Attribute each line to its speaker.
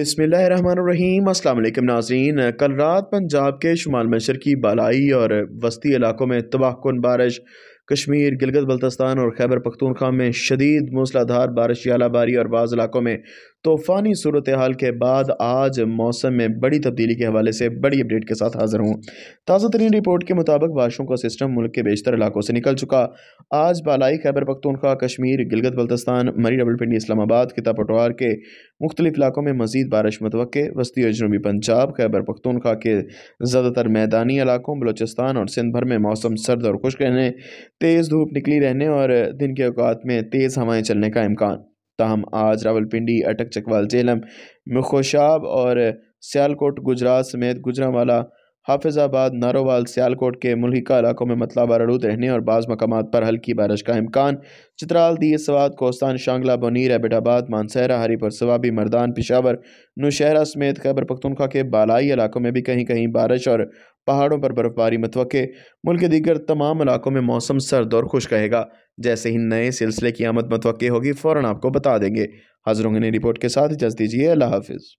Speaker 1: अस्सलाम अल्लाम नाजरीन कल रात पंजाब के शुमाल मशरकी बालाई और वस्ती इलाकों में तबाहकुन बारिश कश्मीर गिलगित बल्तिस्तान और खैबर पख्तूनख्वा में शदीद मूसलाधार बारिश यालाबारी और बाज़ इलाकों में तूफ़ानी सूरत हाल के बाद आज मौसम में बड़ी तब्दीली के हवाले से बड़ी अपडेट के साथ हाज़िर हूँ ताज़ा तरीन रिपोर्ट के मुताबिक बारिशों का सिस्टम मुल्क के बेशतर इलाकों से निकल चुका आज बालाई खैबर पख्तूनखा कश्मीर गिलगत बल्तस्तान मरी डबलपिंडी इस्लामाबाद खिता पटवार के मुख्तलिफ इलाकों में मजीद बारिश मतव वस्ती और जनूबी पंजाब खैबर पख्तूनखा के ज़्यादातर मैदानी इलाकों बलोचिस्तान और सिंध भर में मौसम सर्द और खुश्क रहने तेज़ धूप निकली रहने और दिन के अवकात में तेज़ हवाएँ चलने का इम्कान ताहम आज रावलपिंडी अटक चकवाल झेलम मुखोशाब और सियालकोट गुजरात समेत गुजरावाला हाफिज़ाबाद नारोवाल सियालकोट के मुल्का इलाकों में मतलब बारूद रहने और बाज़ मकाम पर हल्की बारिश का अम्कान चित्राल दिए सवात कोस्तान शांगला बनीर एबटाबाद मानसहरा हरीपुर सवाबी मरदान पिशावर नौशहरा समेत खैबर पख्तनख्वा के बालाई इलाकों में भी कहीं कहीं बारिश और पहाड़ों पर बर्फबारी मतव मुल्क के दीगर तमाम इलाकों में मौसम सर्द और खुश रहेगा जैसे ही नए सिलसिले की आमद मतवे होगी फ़ौर आपको बता देंगे होंगे नई रिपोर्ट के साथ इजाज़ दीजिए अल्लाह हाफिज़